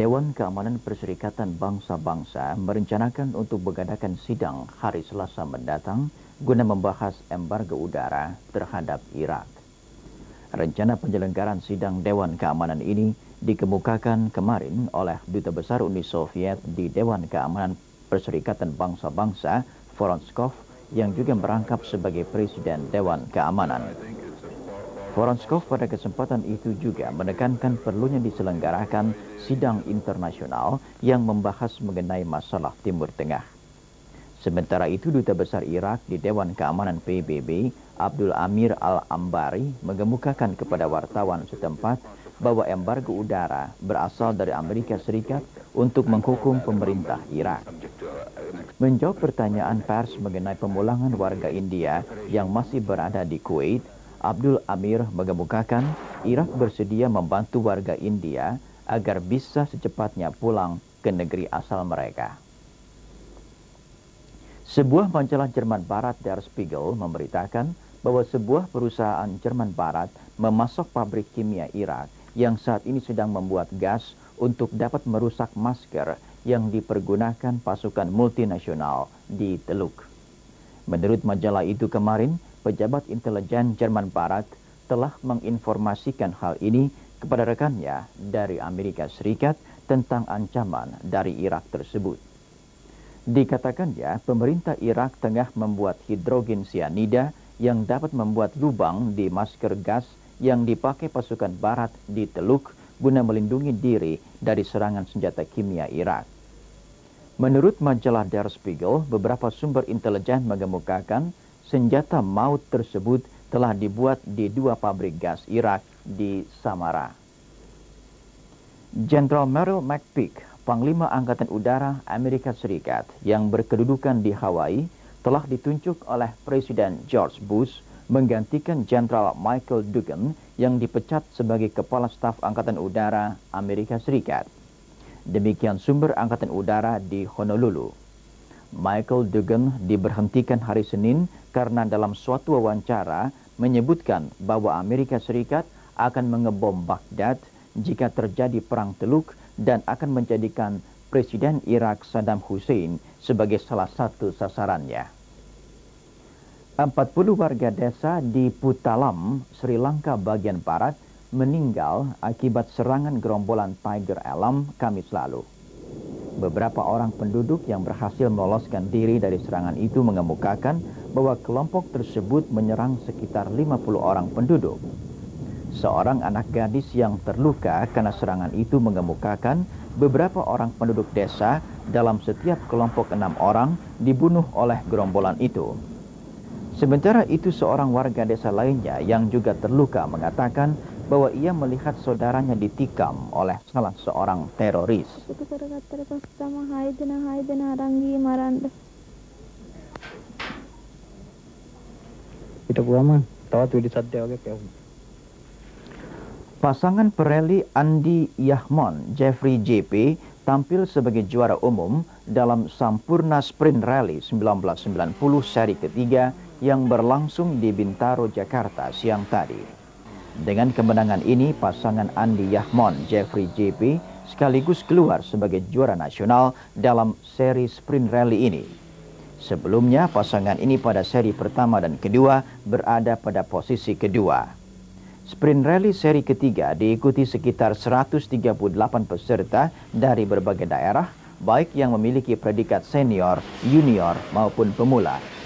Dewan Keamanan Perserikatan Bangsa-Bangsa merencanakan untuk mengadakan sidang hari Selasa mendatang guna membahas embargo udara terhadap Irak. Rencana penyelenggaraan sidang Dewan Keamanan ini dikemukakan kemarin oleh Duta Besar Uni Soviet di Dewan Keamanan Perserikatan Bangsa-Bangsa, Voronskov, yang juga merangkap sebagai Presiden Dewan Keamanan. Voronskov pada kesempatan itu juga menekankan perlunya diselenggarakan sidang internasional yang membahas mengenai masalah Timur Tengah. Sementara itu, Duta Besar Irak di Dewan Keamanan PBB, Abdul Amir Al-Ambari, mengemukakan kepada wartawan setempat bahwa embargo udara berasal dari Amerika Serikat untuk menghukum pemerintah Irak. Menjawab pertanyaan pers mengenai pemulangan warga India yang masih berada di Kuwait, Abdul Amir mengemukakan Irak bersedia membantu warga India agar bisa secepatnya pulang ke negeri asal mereka. Sebuah majalah Jerman Barat Der Spiegel memberitakan bahwa sebuah perusahaan Jerman Barat memasok pabrik kimia Irak yang saat ini sedang membuat gas untuk dapat merusak masker yang dipergunakan pasukan multinasional di Teluk. Menurut majalah itu kemarin, pejabat intelijen Jerman Barat telah menginformasikan hal ini kepada rekannya dari Amerika Serikat tentang ancaman dari Irak tersebut. Dikatakannya, pemerintah Irak tengah membuat hidrogen sianida yang dapat membuat lubang di masker gas yang dipakai pasukan barat di Teluk guna melindungi diri dari serangan senjata kimia Irak. Menurut majalah Der Spiegel, beberapa sumber intelijen mengemukakan senjata maut tersebut telah dibuat di dua pabrik gas Irak di Samara. Jenderal Merrill McPeak, Panglima Angkatan Udara Amerika Serikat yang berkedudukan di Hawaii, telah ditunjuk oleh Presiden George Bush menggantikan Jenderal Michael Dugan yang dipecat sebagai Kepala Staf Angkatan Udara Amerika Serikat. Demikian sumber Angkatan Udara di Honolulu. Michael Dugan diberhentikan hari Senin karena dalam suatu wawancara menyebutkan bahwa Amerika Serikat akan mengebom Baghdad jika terjadi perang teluk dan akan menjadikan Presiden Irak Saddam Hussein sebagai salah satu sasarannya. 40 warga desa di Putalam, Sri Lanka bagian barat meninggal akibat serangan gerombolan Tiger Alam Kamis lalu beberapa orang penduduk yang berhasil meloloskan diri dari serangan itu mengemukakan bahwa kelompok tersebut menyerang sekitar 50 orang penduduk. Seorang anak gadis yang terluka karena serangan itu mengemukakan beberapa orang penduduk desa dalam setiap kelompok enam orang dibunuh oleh gerombolan itu. Sementara itu seorang warga desa lainnya yang juga terluka mengatakan bahwa ia melihat saudaranya ditikam oleh salah seorang teroris. Pasangan pereli Andi Yahmon, Jeffrey JP tampil sebagai juara umum dalam Sampurna Sprint Rally 1990 seri ketiga yang berlangsung di Bintaro, Jakarta siang tadi. Dengan kemenangan ini, pasangan Andi Yahmon, Jeffrey JP sekaligus keluar sebagai juara nasional dalam seri sprint rally ini. Sebelumnya, pasangan ini pada seri pertama dan kedua berada pada posisi kedua. Sprint rally seri ketiga diikuti sekitar 138 peserta dari berbagai daerah, baik yang memiliki predikat senior, junior maupun pemula.